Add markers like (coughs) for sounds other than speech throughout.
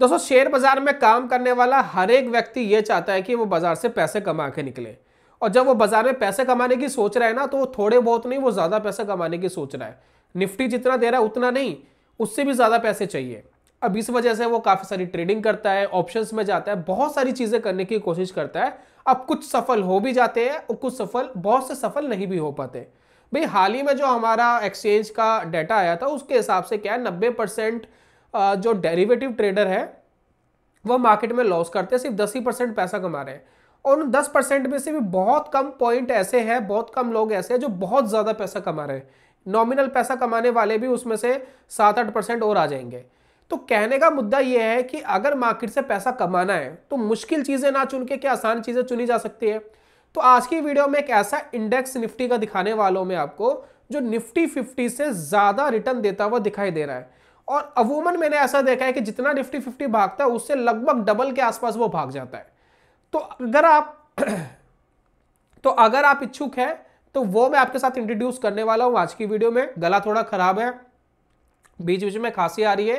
दोस्तों शेयर बाजार में काम करने वाला हर एक व्यक्ति ये चाहता है कि वो बाजार से पैसे कमा के निकले और जब वो बाजार में पैसे कमाने की सोच रहा है ना तो वो थोड़े बहुत नहीं वो ज़्यादा पैसे कमाने की सोच रहा है निफ्टी जितना दे रहा है उतना नहीं उससे भी ज़्यादा पैसे चाहिए अब इस वजह से वो काफ़ी सारी ट्रेडिंग करता है ऑप्शंस में जाता है बहुत सारी चीज़ें करने की कोशिश करता है अब कुछ सफल हो भी जाते हैं और कुछ सफल बहुत से सफल नहीं भी हो पाते भाई हाल ही में जो हमारा एक्सचेंज का डाटा आया था उसके हिसाब से क्या है नब्बे परसेंट जो डेरिवेटिव ट्रेडर है वह मार्केट में लॉस करते हैं सिर्फ दस ही परसेंट पैसा कमा रहे हैं और उन दस परसेंट में से भी बहुत कम पॉइंट ऐसे हैं बहुत कम लोग ऐसे हैं जो बहुत ज़्यादा पैसा कमा रहे हैं नॉमिनल पैसा कमाने वाले भी उसमें से सात आठ परसेंट और आ जाएंगे तो कहने का मुद्दा यह है कि अगर मार्केट से पैसा कमाना है तो मुश्किल चीज़ें ना चुन के क्या आसान चीज़ें चुनी जा सकती है तो आज की वीडियो में एक ऐसा इंडेक्स निफ्टी का दिखाने वालों में आपको जो निफ्टी फिफ्टी से ज़्यादा रिटर्न देता हुआ दिखाई दे रहा है और अवूमन मैंने ऐसा देखा है कि जितना निफ्टी फिफ्टी भागता है उससे लगभग डबल के आसपास वो भाग जाता है तो अगर आप (clears throat) तो अगर आप इच्छुक हैं तो वो मैं आपके साथ इंट्रोड्यूस करने वाला हूं आज की वीडियो में गला थोड़ा खराब है बीच बीच में खांसी आ रही है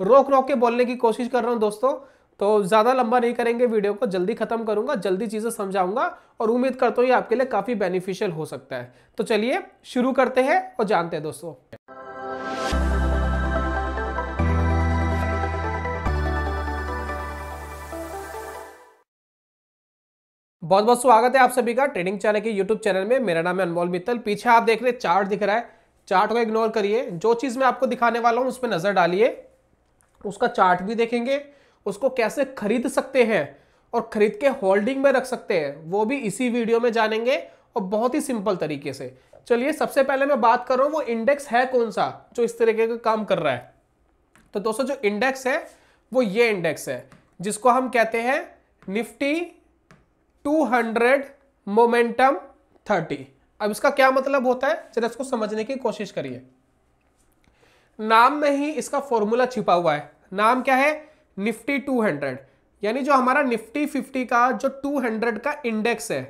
रोक रोक के बोलने की कोशिश कर रहा हूं दोस्तों तो ज़्यादा लंबा नहीं करेंगे वीडियो को जल्दी ख़त्म करूंगा जल्दी चीज़ें समझाऊंगा और उम्मीद करता हूं ये आपके लिए काफ़ी बेनिफिशियल हो सकता है तो चलिए शुरू करते हैं और जानते हैं दोस्तों बहुत बहुत स्वागत है आप सभी का ट्रेडिंग चैनल के यूट्यूब चैनल में मेरा नाम है अनमोल मित्तल पीछे आप देख रहे हैं चार्ट दिख रहा है चार्ट को इग्नोर करिए जो चीज़ मैं आपको दिखाने वाला हूँ उस पर नज़र डालिए उसका चार्ट भी देखेंगे उसको कैसे खरीद सकते हैं और खरीद के होल्डिंग में रख सकते हैं वो भी इसी वीडियो में जानेंगे और बहुत ही सिंपल तरीके से चलिए सबसे पहले मैं बात कर रहा हूँ वो इंडेक्स है कौन सा जो इस तरीके का काम कर रहा है तो दोस्तों जो इंडेक्स है वो ये इंडेक्स है जिसको हम कहते हैं निफ्टी 200 मोमेंटम 30 अब इसका क्या मतलब होता है जरा इसको समझने की कोशिश करिए नाम में ही इसका फॉर्मूला छिपा हुआ है नाम क्या है निफ्टी 200 यानी जो हमारा निफ्टी 50 का जो 200 का इंडेक्स है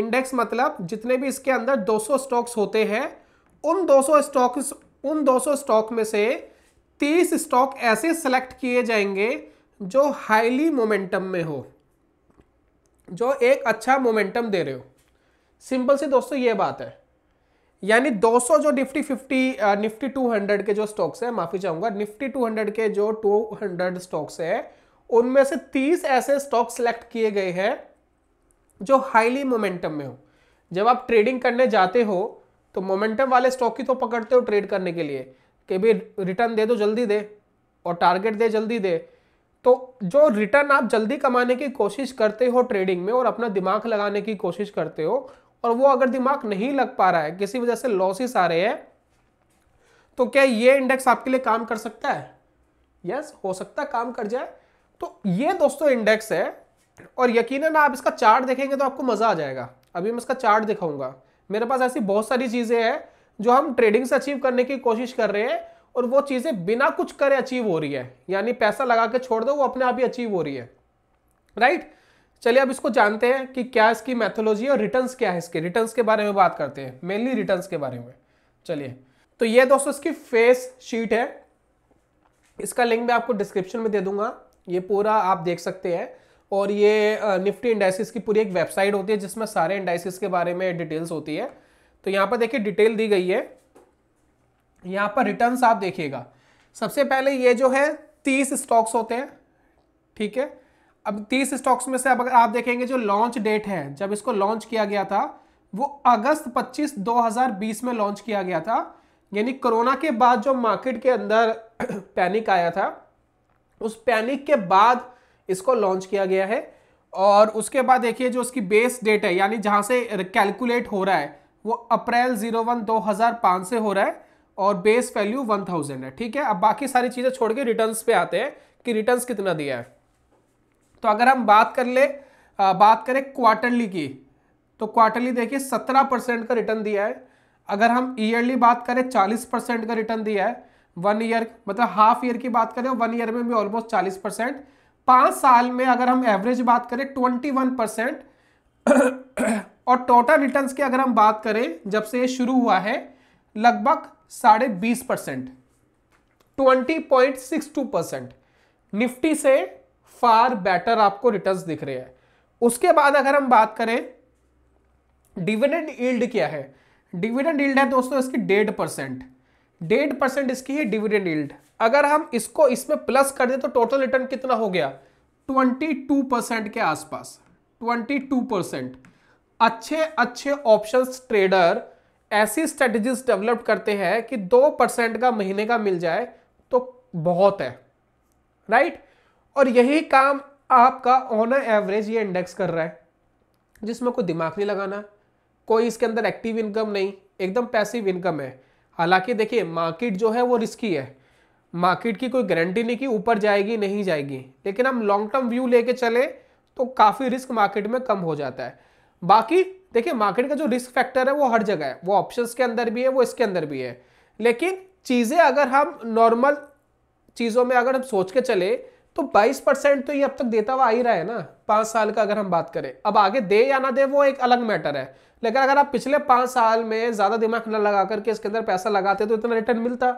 इंडेक्स मतलब जितने भी इसके अंदर 200 स्टॉक्स होते हैं उन 200 स्टॉक्स उन 200 स्टॉक में से 30 स्टॉक ऐसे सेलेक्ट किए जाएंगे जो हाईली मोमेंटम में हो जो एक अच्छा मोमेंटम दे रहे हो सिंपल से दोस्तों ये बात है यानी 200 जो निफ्टी 50 निफ्टी 200 के जो स्टॉक्स हैं माफ़ी चाहूंगा निफ्टी 200 के जो 200 स्टॉक्स हैं उनमें से 30 ऐसे स्टॉक सेलेक्ट किए गए हैं जो हाईली मोमेंटम में हो जब आप ट्रेडिंग करने जाते हो तो मोमेंटम वाले स्टॉक ही तो पकड़ते हो ट्रेड करने के लिए कि भाई रिटर्न दे दो जल्दी दे और टारगेट दे जल्दी दे तो जो रिटर्न आप जल्दी कमाने की कोशिश करते हो ट्रेडिंग में और अपना दिमाग लगाने की कोशिश करते हो और वो अगर दिमाग नहीं लग पा रहा है किसी वजह से लॉसेस आ रहे हैं तो क्या ये इंडेक्स आपके लिए काम कर सकता है यस yes, हो सकता है काम कर जाए तो ये दोस्तों इंडेक्स है और यकीनन आप इसका चार्ट देखेंगे तो आपको मज़ा आ जाएगा अभी मैं इसका चार्ट दिखाऊंगा मेरे पास ऐसी बहुत सारी चीज़ें हैं जो हम ट्रेडिंग से अचीव करने की कोशिश कर रहे हैं और वो चीज़ें बिना कुछ करे अचीव हो रही है यानी पैसा लगा के छोड़ दो वो अपने आप ही अचीव हो रही है राइट चलिए अब इसको जानते हैं कि क्या इसकी मैथोलॉजी है और रिटर्न क्या है इसके रिटर्न के बारे में बात करते हैं मेनली रिटर्न के बारे में चलिए तो ये दोस्तों इसकी फेस शीट है इसका लिंक मैं आपको डिस्क्रिप्शन में दे दूंगा ये पूरा आप देख सकते हैं और ये निफ्टी इंडाइसिस की पूरी एक वेबसाइट होती है जिसमें सारे इंडाइसिस के बारे में डिटेल्स होती है तो यहाँ पर देखिए डिटेल दी गई है यहाँ पर रिटर्न आप देखिएगा सबसे पहले ये जो है तीस स्टॉक्स होते हैं ठीक है अब तीस स्टॉक्स में से अब अगर आप देखेंगे जो लॉन्च डेट है जब इसको लॉन्च किया गया था वो अगस्त 25 2020 में लॉन्च किया गया था यानी कोरोना के बाद जो मार्केट के अंदर पैनिक (clears throat) आया था उस पैनिक के बाद इसको लॉन्च किया गया है और उसके बाद देखिए जो उसकी बेस डेट है यानी जहाँ से कैलकुलेट हो रहा है वो अप्रैल जीरो वन दो हज़ार पाँच से हो रहा है और बेस वैल्यू वन थाउजेंड है ठीक है अब बाकी सारी चीज़ें छोड़ के रिटर्न पे आते हैं कि रिटर्न कितना दिया है तो अगर हम बात कर ले आ, बात करें क्वार्टरली की तो क्वार्टरली देखिए सत्रह परसेंट का रिटर्न दिया है अगर हम ईयरली बात करें चालीस परसेंट का रिटर्न दिया है वन ईयर मतलब हाफ ईयर की बात करें वन ईयर में भी ऑलमोस्ट चालीस परसेंट पांच साल में अगर हम एवरेज बात करें ट्वेंटी वन परसेंट और टोटल रिटर्न्स की अगर हम बात करें जब से ये शुरू हुआ है लगभग साढ़े बीस percent twenty point six two percent Nifty से फार बेटर आपको रिटर्न्स दिख रहे हैं उसके बाद अगर हम बात करें डिविडेंड ईल्ड क्या है डिविडेंड ईल्ड है दोस्तों इसकी डेढ़ परसेंट डेढ़ परसेंट इसकी है डिविडेंड ईल्ड अगर हम इसको इसमें प्लस कर दें तो टोटल रिटर्न कितना हो गया ट्वेंटी टू परसेंट के आसपास ट्वेंटी टू परसेंट अच्छे अच्छे ऑप्शंस ट्रेडर ऐसी स्ट्रेटजीज डेवलप करते हैं कि दो परसेंट का महीने का मिल जाए तो बहुत है राइट और यही काम आपका ऑन एवरेज ये इंडेक्स कर रहा है जिसमें कोई दिमाग नहीं लगाना कोई इसके अंदर एक्टिव इनकम नहीं एकदम पैसिव इनकम है हालांकि देखिए मार्केट जो है वो रिस्की है मार्केट की कोई गारंटी नहीं कि ऊपर जाएगी नहीं जाएगी लेकिन हम लॉन्ग टर्म व्यू लेके चले तो काफ़ी रिस्क मार्केट में कम हो जाता है बाकी देखिए मार्केट का जो रिस्क फैक्टर है वो हर जगह है वो ऑप्शन के अंदर भी है वो इसके अंदर भी है लेकिन चीज़ें अगर हम नॉर्मल चीज़ों में अगर हम सोच के चले तो 22 परसेंट तो ये अब तक देता हुआ आ ही रहा है ना पाँच साल का अगर हम बात करें अब आगे दे या ना दे वो एक अलग मैटर है लेकिन अगर आप पिछले पाँच साल में ज़्यादा दिमाग न लगा करके इसके अंदर पैसा लगाते तो इतना रिटर्न मिलता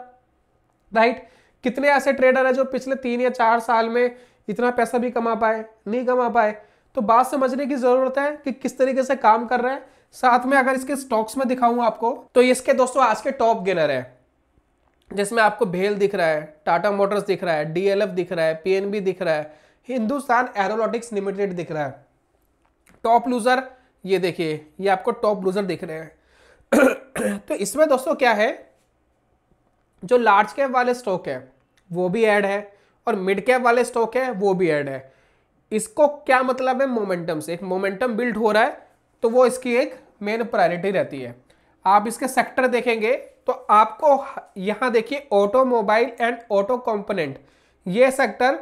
राइट कितने ऐसे ट्रेडर है जो पिछले तीन या चार साल में इतना पैसा भी कमा पाए नहीं कमा पाए तो बात समझने की जरूरत है कि किस तरीके से काम कर रहा है साथ में अगर इसके स्टॉक्स में दिखाऊं आपको तो इसके दोस्तों आज के टॉप गेनर है जिसमें आपको भेल दिख रहा है टाटा मोटर्स दिख रहा है डीएलएफ दिख रहा है पीएनबी दिख रहा है हिंदुस्तान एरोनोटिक्स लिमिटेड दिख रहा है टॉप लूजर ये देखिए ये आपको टॉप लूजर दिख रहे हैं (coughs) तो इसमें दोस्तों क्या है जो लार्ज कैप वाले स्टॉक है वो भी ऐड है और मिड कैप वाले स्टॉक है वो भी ऐड है इसको क्या मतलब है मोमेंटम से एक मोमेंटम बिल्ड हो रहा है तो वो इसकी एक मेन प्रायोरिटी रहती है आप इसके सेक्टर देखेंगे तो आपको यहां देखिए ऑटोमोबाइल एंड ऑटो कंपोनेंट ये सेक्टर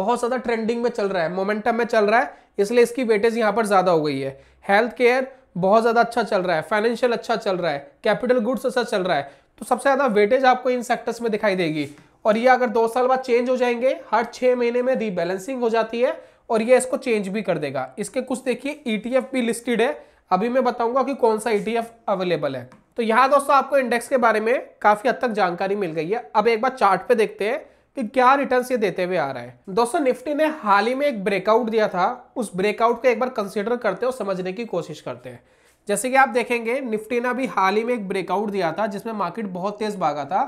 बहुत ज़्यादा ट्रेंडिंग में चल रहा है मोमेंटम में चल रहा है इसलिए इसकी वेटेज यहां पर ज़्यादा हो गई है हेल्थ केयर बहुत ज़्यादा अच्छा चल रहा है फाइनेंशियल अच्छा चल रहा है कैपिटल गुड्स अच्छा चल रहा है तो सबसे ज़्यादा वेटेज आपको इन सेक्टर्स में दिखाई देगी और ये अगर दो साल बाद चेंज हो जाएंगे हर छह महीने में रीबैलेंसिंग हो जाती है और ये इसको चेंज भी कर देगा इसके कुछ देखिए ईटीएफ e भी लिस्टेड है अभी मैं बताऊंगा कि कौन सा ईटीएफ e अवेलेबल है तो यहाँ दोस्तों आपको इंडेक्स के बारे में काफ़ी हद तक जानकारी मिल गई है अब एक बार चार्ट पे देखते हैं कि क्या रिटर्न ये देते हुए आ रहा है दोस्तों निफ्टी ने हाल ही में एक ब्रेकआउट दिया था उस ब्रेकआउट को एक बार कंसिडर करते और समझने की कोशिश करते हैं जैसे कि आप देखेंगे निफ्टी ने अभी हाल ही में एक ब्रेकआउट दिया था जिसमें मार्केट बहुत तेज भागा था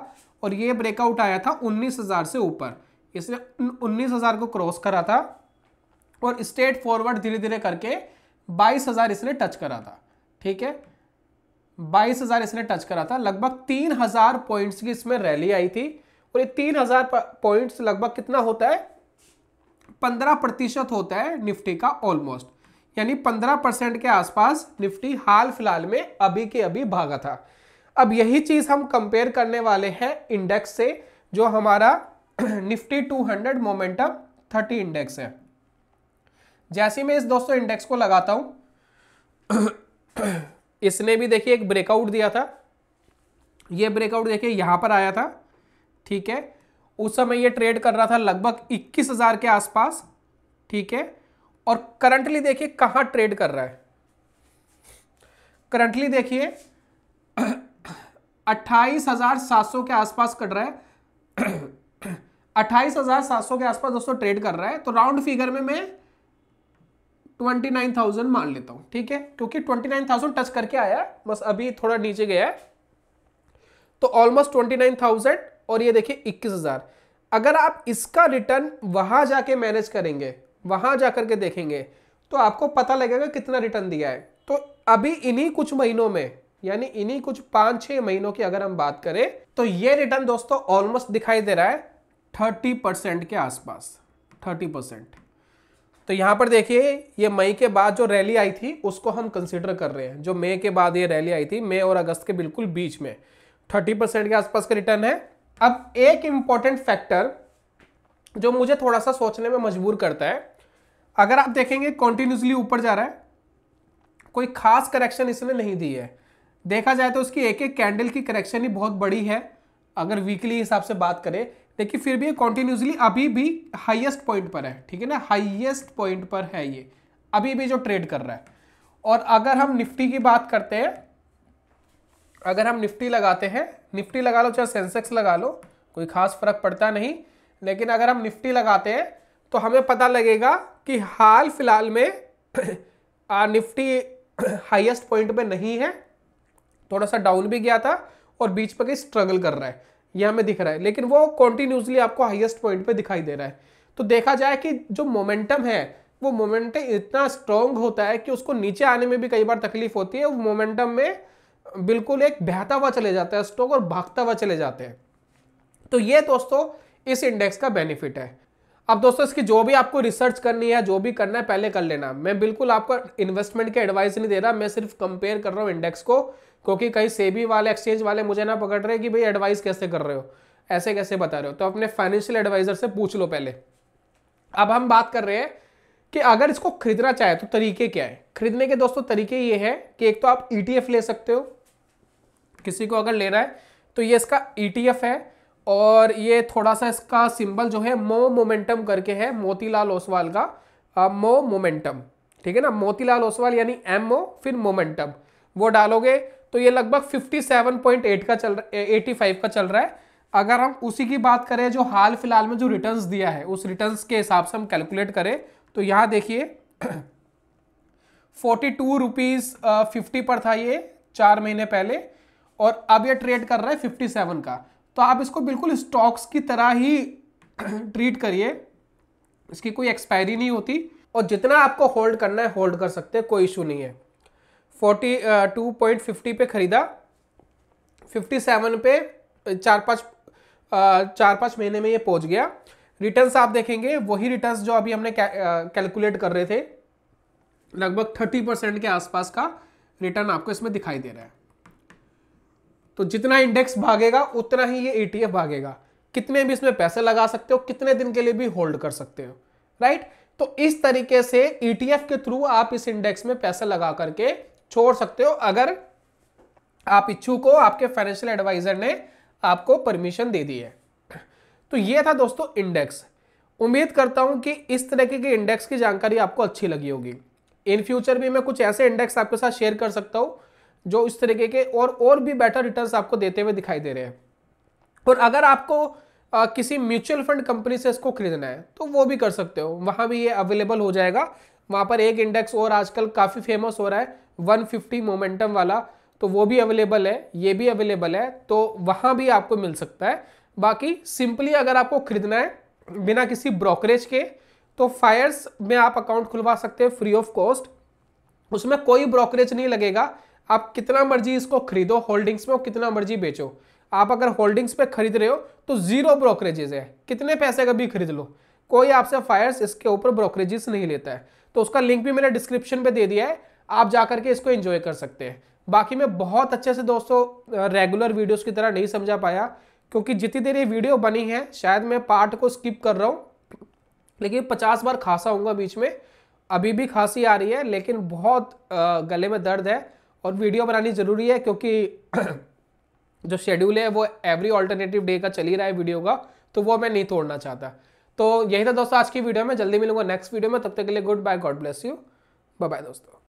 और ये ब्रेकआउट आया था 19,000 से ऊपर इसने 19,000 को क्रॉस करा था और स्ट्रेट फॉरवर्ड धीरे धीरे करके 22,000 इसने टच करा था ठीक है 22,000 इसने टच करा था लगभग 3,000 पॉइंट्स की इसमें रैली आई थी और ये 3,000 पॉइंट्स लगभग कितना होता है 15 प्रतिशत होता है निफ्टी का ऑलमोस्ट यानी 15 परसेंट के आसपास निफ्टी हाल फिलहाल में अभी के अभी भागा था अब यही चीज़ हम कंपेयर करने वाले हैं इंडेक्स से जो हमारा निफ्टी 200 मोमेंटम 30 इंडेक्स है जैसे मैं इस दोस्तों इंडेक्स को लगाता हूं (clears throat) इसने भी देखिए एक ब्रेकआउट दिया था यह ब्रेकआउट देखिए यहां पर आया था ठीक है उस समय यह ट्रेड कर रहा था लगभग 21,000 के आसपास ठीक है और करंटली देखिए कहाँ ट्रेड कर रहा है करंटली देखिए अट्ठाईस के आसपास कट रहा है (clears throat) अट्ठाईस के आसपास दोस्तों ट्रेड कर रहा है तो राउंड फिगर में मैं 29,000 मान लेता हूं ठीक है क्योंकि 29,000 टच करके आया बस अभी थोड़ा नीचे गया है तो ऑलमोस्ट 29,000 और ये देखिए 21,000 अगर आप इसका रिटर्न वहां जाके मैनेज करेंगे वहां जाकर के देखेंगे तो आपको पता लगेगा कितना रिटर्न दिया है तो अभी इन्हीं कुछ महीनों में यानी इन्हीं कुछ पांच छह महीनों की अगर हम बात करें तो ये रिटर्न दोस्तों ऑलमोस्ट दिखाई दे रहा है थर्टी परसेंट के आसपास थर्टी परसेंट तो यहां पर देखिए ये मई के बाद जो रैली आई थी उसको हम कंसिडर कर रहे हैं जो मई के बाद ये रैली आई थी मई और अगस्त के बिल्कुल बीच में थर्टी परसेंट के आसपास का रिटर्न है अब एक इंपॉर्टेंट फैक्टर जो मुझे थोड़ा सा सोचने में मजबूर करता है अगर आप देखेंगे कॉन्टिन्यूसली ऊपर जा रहा है कोई खास करेक्शन इसने नहीं दी है देखा जाए तो उसकी एक एक कैंडल की करेक्शन ही बहुत बड़ी है अगर वीकली हिसाब से बात करें देखिए फिर भी ये कॉन्टिन्यूसली अभी भी हाइएस्ट पॉइंट पर है ठीक है ना हाइएस्ट पॉइंट पर है ये अभी भी जो ट्रेड कर रहा है और अगर हम निफ्टी की बात करते हैं अगर हम निफ्टी लगाते हैं निफ्टी लगा लो चाहे सेंसेक्स लगा लो कोई खास फर्क पड़ता नहीं लेकिन अगर हम निफ्टी लगाते हैं तो हमें पता लगेगा कि हाल फिलहाल में (clears throat) निफ्टी हाईएस्ट पॉइंट पे नहीं है थोड़ा सा डाउन भी गया था और बीच पर कहीं स्ट्रगल कर रहा है यह हमें दिख रहा है लेकिन वो कॉन्टिन्यूसली आपको हाइएस्ट पॉइंट पे दिखाई दे रहा है तो देखा जाए कि जो मोमेंटम है वो मोमेंटम इतना स्ट्रांग होता है कि उसको नीचे आने में भी कई बार तकलीफ होती है वो मोमेंटम में बिल्कुल एक बहता हुआ चले जाता है स्टॉक और भागता हुआ चले जाते हैं तो ये दोस्तों इस इंडेक्स का बेनिफिट है अब दोस्तों इसकी जो भी आपको रिसर्च करनी है जो भी करना है पहले कर लेना मैं बिल्कुल आपको इन्वेस्टमेंट के एडवाइस नहीं दे रहा मैं सिर्फ कंपेयर कर रहा हूँ इंडेक्स को क्योंकि कहीं सेबी वाले एक्सचेंज वाले मुझे ना पकड़ रहे कि भाई एडवाइस कैसे कर रहे हो ऐसे कैसे बता रहे हो तो अपने फाइनेंशियल एडवाइजर से पूछ लो पहले अब हम बात कर रहे हैं कि अगर इसको खरीदना चाहे तो तरीके क्या है खरीदने के दोस्तों तरीके ये है कि एक तो आप ई e ले सकते हो किसी को अगर लेना है तो ये इसका ई e है और ये थोड़ा सा इसका सिंबल जो है मो मोमेंटम करके है मोतीलाल ओसवाल का मो मोमेंटम ठीक है ना मोतीलाल ओसवाल यानी एम ओ फिर मोमेंटम वो डालोगे तो ये लगभग 57.8 का चल एटी फाइव का चल रहा है अगर हम उसी की बात करें जो हाल फिलहाल में जो रिटर्न्स दिया है उस रिटर्न्स के हिसाब से हम कैलकुलेट करें तो यहाँ देखिए फोर्टी टू रुपीज़ फिफ्टी पर था ये चार महीने पहले और अब ये ट्रेड कर रहा है फिफ्टी सेवन का तो आप इसको बिल्कुल स्टॉक्स की तरह ही (clears throat) ट्रीट करिए इसकी कोई एक्सपायरी नहीं होती और जितना आपको होल्ड करना है होल्ड कर सकते हैं कोई इशू नहीं है फोर्टी टू पॉइंट फिफ्टी पे ख़रीदा फिफ्टी सेवन पे चार पाँच चार पाँच महीने में ये पहुंच गया रिटर्न्स आप देखेंगे वही रिटर्न्स जो अभी हमने कैलकुलेट कर रहे थे लगभग थर्टी परसेंट के आसपास का रिटर्न आपको इसमें दिखाई दे रहा है तो जितना इंडेक्स भागेगा उतना ही ये ईटीएफ e भागेगा कितने भी इसमें पैसे लगा सकते हो कितने दिन के लिए भी होल्ड कर सकते हो राइट तो इस तरीके से ईटीएफ e के थ्रू आप इस इंडेक्स में पैसे लगा करके छोड़ सकते हो अगर आप इच्छुक हो आपके फाइनेंशियल एडवाइजर ने आपको परमिशन दे दी है तो ये था दोस्तों इंडेक्स उम्मीद करता हूं कि इस तरीके के इंडेक्स की जानकारी आपको अच्छी लगी होगी इन फ्यूचर भी मैं कुछ ऐसे इंडेक्स आपके साथ शेयर कर सकता हूं जो इस तरीके के और और भी बेटर रिटर्न्स आपको देते हुए दिखाई दे रहे हैं और अगर आपको आ, किसी म्यूचुअल फंड कंपनी से इसको खरीदना है तो वो भी कर सकते हो वहां भी ये अवेलेबल हो जाएगा वहां पर एक इंडेक्स और आजकल काफ़ी फेमस हो रहा है 150 मोमेंटम वाला तो वो भी अवेलेबल है ये भी अवेलेबल है तो वहां भी आपको मिल सकता है बाकी सिंपली अगर आपको खरीदना है बिना किसी ब्रोकरेज के तो फायर्स में आप अकाउंट खुलवा सकते हैं फ्री ऑफ कॉस्ट उसमें कोई ब्रोकरेज नहीं लगेगा आप कितना मर्जी इसको खरीदो होल्डिंग्स में और कितना मर्जी बेचो आप अगर होल्डिंग्स पे खरीद रहे हो तो जीरो ब्रोकरेजेस है कितने पैसे का भी खरीद लो कोई आपसे फायर्स इसके ऊपर ब्रोकरेजेस नहीं लेता है तो उसका लिंक भी मैंने डिस्क्रिप्शन पे दे दिया है आप जा करके इसको एंजॉय कर सकते हैं बाकी मैं बहुत अच्छे से दोस्तों रेगुलर वीडियोज की तरह नहीं समझा पाया क्योंकि जितनी देर ये वीडियो बनी है शायद मैं पार्ट को स्किप कर रहा हूँ लेकिन पचास बार खासा हूँ बीच में अभी भी खांसी आ रही है लेकिन बहुत गले में दर्द है और वीडियो बनानी ज़रूरी है क्योंकि (clears throat) जो शेड्यूल है वो एवरी ऑल्टरनेटिव डे का चल ही रहा है वीडियो का तो वो मैं नहीं तोड़ना चाहता तो यही था दोस्तों आज की वीडियो में जल्दी मिलूंगा नेक्स्ट वीडियो में तब तक के लिए goodbye God bless you bye bye दोस्तों